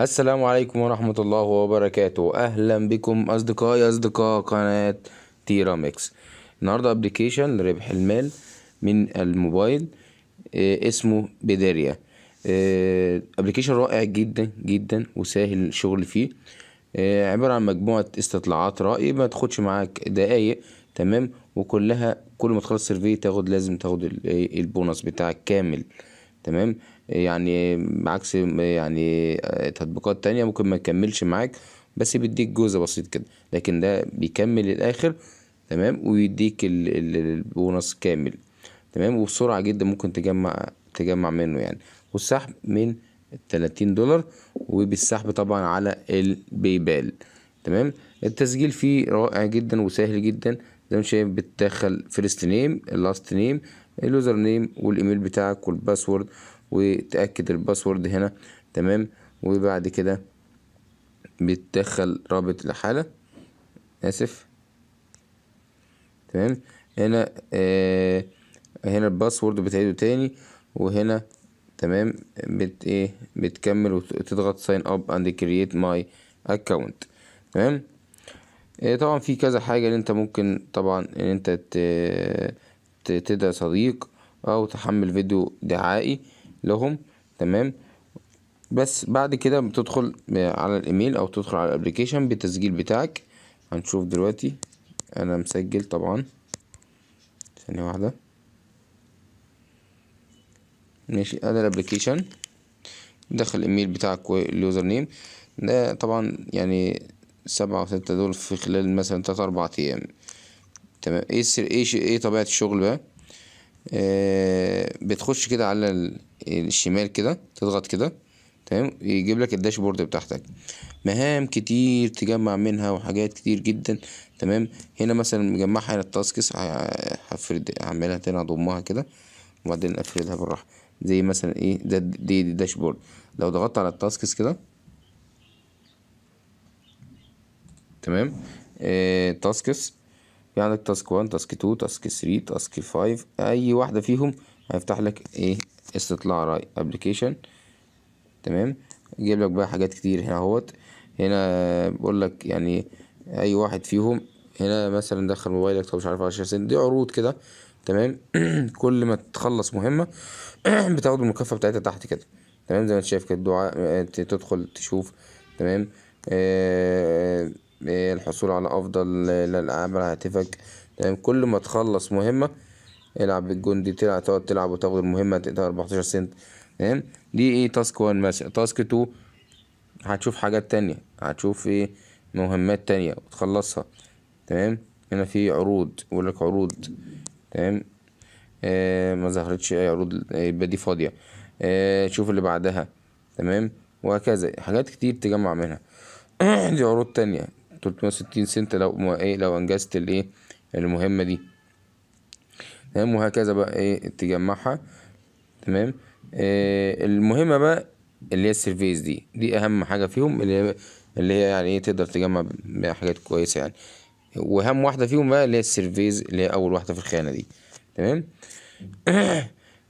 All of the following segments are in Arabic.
السلام عليكم ورحمة الله وبركاته أهلا بكم أصدقائي أصدقاء قناة تيراميكس النهاردة أبليكيشن لربح المال من الموبايل إيه اسمه بداريا إيه أبليكيشن رائع جدا جدا وسهل الشغل فيه إيه عبارة عن مجموعة استطلاعات رأي ما تاخدش معاك دقايق تمام وكلها كل ما تخلص سيرفي تاخد لازم تاخد آه، البونص بتاعك كامل تمام يعني عكس يعني آه، تطبيقات تانية ممكن ما تكملش معاك بس بيديك جزء بسيط كده لكن ده بيكمل للآخر تمام ويديك البونص كامل تمام وبسرعة جدا ممكن تجمع تجمع منه يعني والسحب من 30 دولار وبالسحب طبعا على البيبال بال تمام التسجيل فيه رائع جدا وسهل جدا زي ما شايف بتدخل فيرست نيم اللاست نيم اليوزر نيم والايميل بتاعك والباسورد وتأكد الباسورد هنا تمام وبعد كده بتدخل رابط الحالة آسف تمام هنا آه هنا الباسورد بتعيده تاني وهنا تمام بت ايه بتكمل وتضغط ساين اب اند كرييت ماي اكونت تمام آه، طبعا في كذا حاجة اللي انت ممكن طبعا ان انت تدعي صديق او تحمل فيديو دعائي لهم تمام بس بعد كده بتدخل على الايميل او تدخل على الابليكيشن بالتسجيل بتاعك هنشوف دلوقتي انا مسجل طبعا ثانية واحدة ماشي ادي الابليكيشن دخل الايميل بتاعك واليوزر نيم ده طبعا يعني السبعة أو ستة دول في خلال مثلا تلات أربع أيام تمام ايه السر ايه, إيه طبيعة الشغل بقى آه بتخش كده على الشمال كده تضغط كده تمام يجيب لك الداشبورد بتاعتك مهام كتير تجمع منها وحاجات كتير جدا تمام هنا مثلا مجمعها هنا التاسكس هفرد اعملها تاني اضمها كده وبعدين افردها بالراحه زي مثلا ايه ده دي, دي داشبورد لو ضغطت على التاسكس كده تمام تاسكس آه، في عندك تاسك 1 تاسك 2 تاسك 3 تاسك 5 اي واحده فيهم هيفتح لك ايه استطلاع رأي ابلكيشن تمام يجيب لك بقى حاجات كتير هنا اهوت هنا بقول لك يعني اي واحد فيهم هنا مثلا دخل موبايلك طب مش عارف 10 سنت دي عروض كده تمام كل ما تخلص مهمه بتاخد المكافاه بتاعتها تحت كده تمام زي ما انت شايف كده الدعاء آه، تدخل تشوف تمام آه الحصول على أفضل الألعاب على هاتفك تمام كل ما تخلص مهمة العب الجون دي تلعب تقعد تلعب وتاخد المهمة تقدر 14 سنت تمام دي ايه تاسك 1 مثلا تاسك 2 هتشوف حاجات تانية هتشوف ايه مهمات تانية وتخلصها تمام هنا في عروض يقول لك عروض تمام آه ما ظهرتش اي عروض يبقى دي فاضية آه شوف اللي بعدها تمام وهكذا حاجات كتير تجمع منها دي عروض تانية 360 سنت لو ايه لو انجزت الايه المهمه دي تمام وهكذا بقى ايه تجمعها تمام إيه المهمه بقى اللي هي السيرفيس دي دي اهم حاجه فيهم اللي هي اللي هي يعني ايه تقدر تجمع بيها حاجات كويسه يعني واهم واحده فيهم بقى اللي هي السيرفيس اللي هي اول واحده في الخانه دي تمام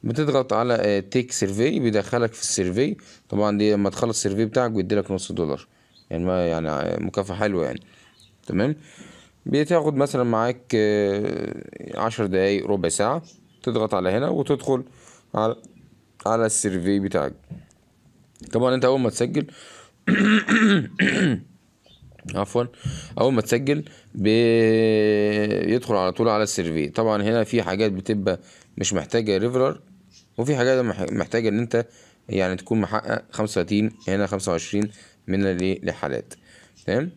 بتضغط على تيك آه، سيرفي بيدخلك في السيرفي طبعا دي لما تخلص السيرفي بتاعك بيديلك نص دولار يعني ما يعني مكافأة حلوة يعني تمام بتاخد مثلا معاك آه، عشر دقايق ربع ساعة تضغط على هنا وتدخل على على السيرفي بتاعك طبعا انت اول ما تسجل عفوا اول ما تسجل بيدخل على طول على السيرفي طبعا هنا في حاجات بتبقى مش محتاجه ريفرر وفي حاجات محتاجه ان انت يعني تكون محقق خمسة هنا خمسة وعشرين من لحالات تمام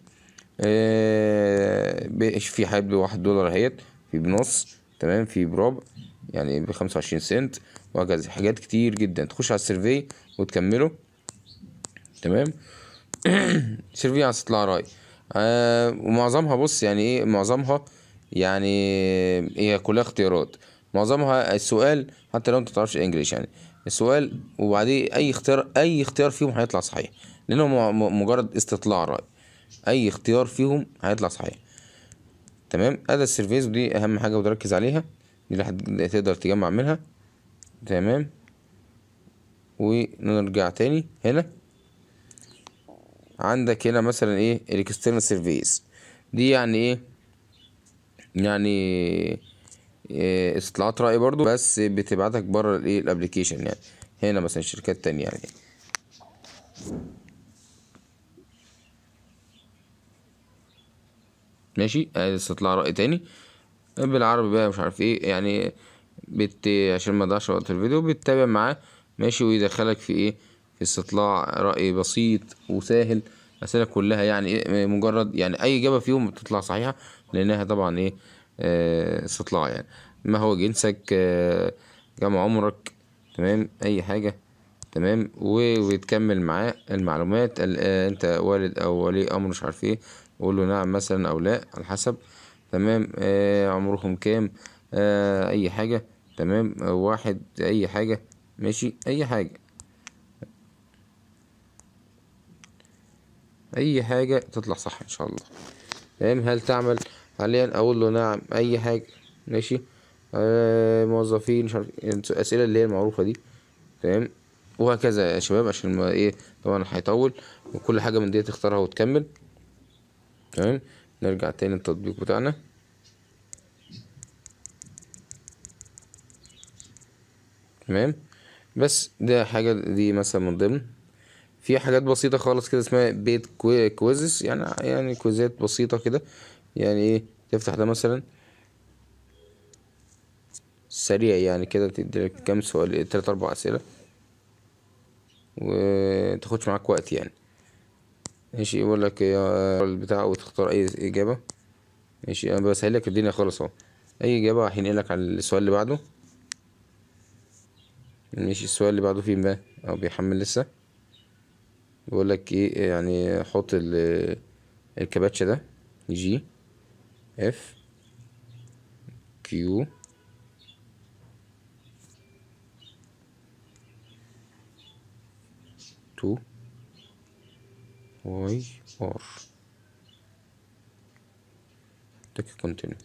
آه في حاجات بواحد دولار اهيت في بنص تمام في بربع يعني ب 25 سنت وهكذا حاجات كتير جدا تخش على السيرفي وتكمله تمام سيرفي على يعني استطلاع رأي آه ومعظمها بص يعني ايه معظمها يعني هي إيه كلها اختيارات معظمها السؤال حتى لو انت تعرفش انجليش يعني السؤال وبعديه اي اختيار اي اختيار فيهم هيطلع صحيح لانه مجرد استطلاع راي اي اختيار فيهم هيطلع صحيح تمام ادي السيرفيز ودي اهم حاجه وتركز عليها دي اللي تقدر تجمع منها تمام ونرجع تاني هنا عندك هنا مثلا ايه الاكسترنال سيرفيز دي يعني ايه يعني آه، استطلاعات رأي برضو بس بتبعتك بره الايه الابلكيشن يعني هنا مثلا شركات تانية يعني ماشي ادي آه، استطلاع رأي تاني بالعربي بقى مش عارف ايه يعني بت عشان ما اضيعش وقت الفيديو بتتابع معاه ماشي ويدخلك في ايه في استطلاع رأي بسيط وسهل الأسئلة كلها يعني إيه، مجرد يعني أي إجابة فيهم بتطلع صحيحة لأنها طبعا إيه استطلاع يعني ما هو جنسك كم آه، عمرك تمام اي حاجه تمام وبتكمل معاه المعلومات آه، انت والد او ولي امر مش عارف ايه قول له نعم مثلا او لا على حسب تمام آه عمرهم كام آه اي حاجه تمام آه واحد اي حاجه ماشي اي حاجه اي حاجه تطلع صح ان شاء الله تمام هل تعمل حاليا اقول له نعم اي حاجه ماشي آه موظفين مش عارف يعني الاسئله اللي هي المعروفه دي تمام وهكذا يا شباب عشان ما ايه طبعا هيطول وكل حاجه من دي تختارها وتكمل تمام نرجع تاني التطبيق بتاعنا تمام بس ده حاجه دي مثلا من ضمن في حاجات بسيطة خالص كده اسمها بيت كويزز يعني يعني كويزات بسيطة كده يعني ايه تفتح ده مثلا سريع يعني كده تديلك كام سؤال تلات أربع أسئلة وتاخدش معاك وقت يعني ماشي يقول لك البتاع وتختار أي إجابة ماشي أنا بسهل لك الدنيا خالص أهو أي إجابة هينقلك على السؤال اللي بعده ماشي السؤال اللي بعده فين بقى أو بيحمل لسه بيقول لك ايه يعني حط الكباتش ده جي اف كيو تو واي ار تك كونتينيو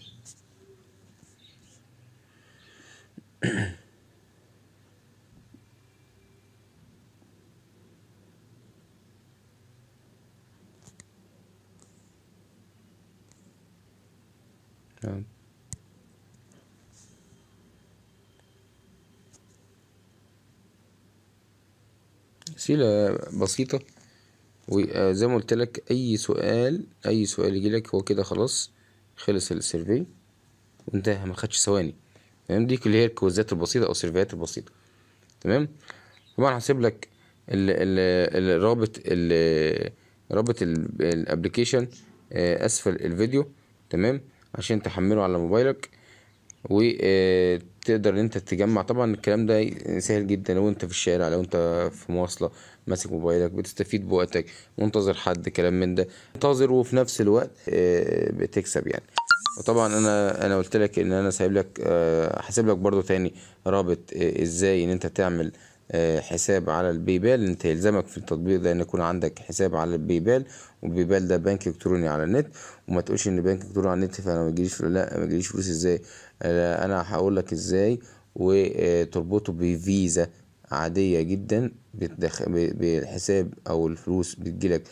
نعم وسيلة بسيطة وزي آه، ما قلت لك اي سؤال اي سؤال يجي لك هو كده خلاص خلص السيرفي وانتهى ما خدش ثواني تمام دي اللي هي الكويزات البسيطه او السيرفيات البسيطه تمام طبعا هسيب لك الـ الـ الرابط الـ رابط الابلكيشن آه، اسفل الفيديو تمام عشان تحمله على موبايلك وتقدر آه، ان انت تجمع طبعا الكلام ده سهل جدا لو انت في الشارع لو انت في مواصله ماسك موبايلك بتستفيد بوقتك منتظر حد كلام من ده منتظر وفي نفس الوقت آه، بتكسب يعني وطبعا انا انا قلت لك ان انا سايب لك آه، هسيب لك برضو تاني رابط ازاي ان انت تعمل حساب على البي بال انت يلزمك في التطبيق ده ان يكون عندك حساب على البي بال والبي بال ده بنك الكتروني على النت وما تقولش ان بنك الكتروني على النت فانا ما تجيليش لا ما تجيليش فلوس ازاي انا هقول لك ازاي وتربطه بفيزا عادية جدا بالحساب او الفلوس بتجيلك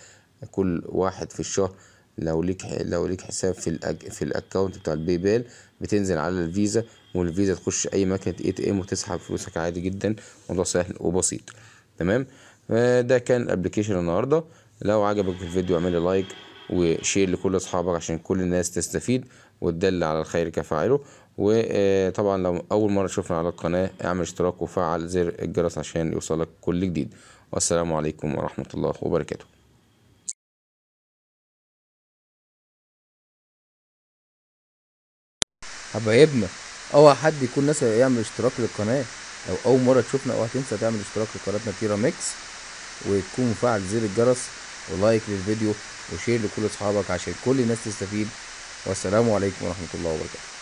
كل واحد في الشهر لو ليك لو ليك حساب في الأج... في الاكونت بتاع البي بال بتنزل على الفيزا والفيزا تخش اي مكنه اي تي ام وتسحب فلوسك عادي جدا موضوع سهل وبسيط تمام ده كان الابلكيشن النهارده لو عجبك الفيديو اعمل لي لايك وشير لكل اصحابك عشان كل الناس تستفيد وتدل على الخير كفاعله وطبعا لو اول مره تشوفنا على القناه اعمل اشتراك وفعل زر الجرس عشان يوصلك كل جديد والسلام عليكم ورحمه الله وبركاته حبايبنا اوعى حد يكون ناسي يعمل اشتراك للقناه لو اول مره تشوفنا اوعى تنسى تعمل اشتراك لقناتنا تيرا ميكس وتكون مفعل زر الجرس ولايك للفيديو وشير لكل اصحابك عشان كل الناس تستفيد والسلام عليكم ورحمه الله وبركاته